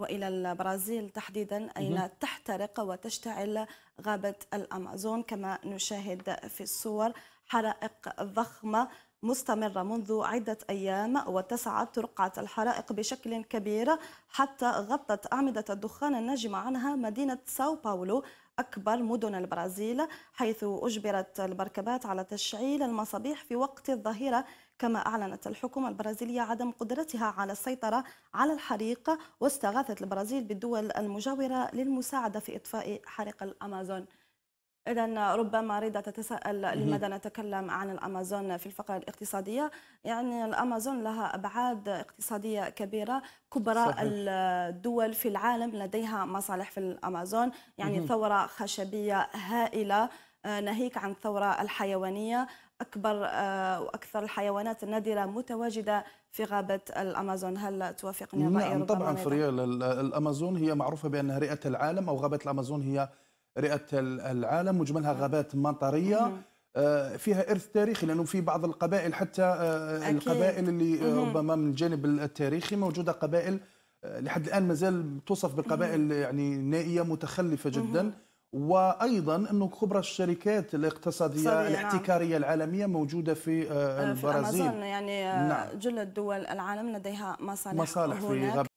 والى البرازيل تحديدا اين تحترق وتشتعل غابه الامازون كما نشاهد في الصور حرائق ضخمه مستمرة منذ عدة أيام واتسعت رقعة الحرائق بشكل كبير حتى غطت أعمدة الدخان الناجمة عنها مدينة ساو باولو أكبر مدن البرازيل حيث أجبرت المركبات على تشعيل المصابيح في وقت الظهيرة كما أعلنت الحكومة البرازيلية عدم قدرتها على السيطرة على الحريق واستغاثت البرازيل بالدول المجاورة للمساعدة في إطفاء حريق الأمازون إذا ربما رضا تتساءل لماذا نتكلم عن الأمازون في الفقرة الاقتصادية يعني الأمازون لها أبعاد اقتصادية كبيرة كبرى صحيح. الدول في العالم لديها مصالح في الأمازون يعني مم. ثورة خشبية هائلة آه، ناهيك عن الثورة الحيوانية أكبر آه، وأكثر الحيوانات النادرة متواجدة في غابة الأمازون هل توافقني نعم طبعا فريال الأمازون هي معروفة بأنها رئة العالم أو غابة الأمازون هي رئه العالم مجملها نعم. غابات مطريه آه، فيها ارث تاريخي لانه في بعض القبائل حتى آه، أكيد. القبائل اللي آه، ربما من الجانب التاريخي موجوده قبائل لحد الان ما زال توصف بالقبائل يعني نائيه متخلفه جدا وايضا انه كبرى الشركات الاقتصاديه نعم. الاحتكاريه نعم. العالميه موجوده في البرازيل في الامازون يعني نعم. جل الدول العالم لديها مصالح مصالح هناك. في غاب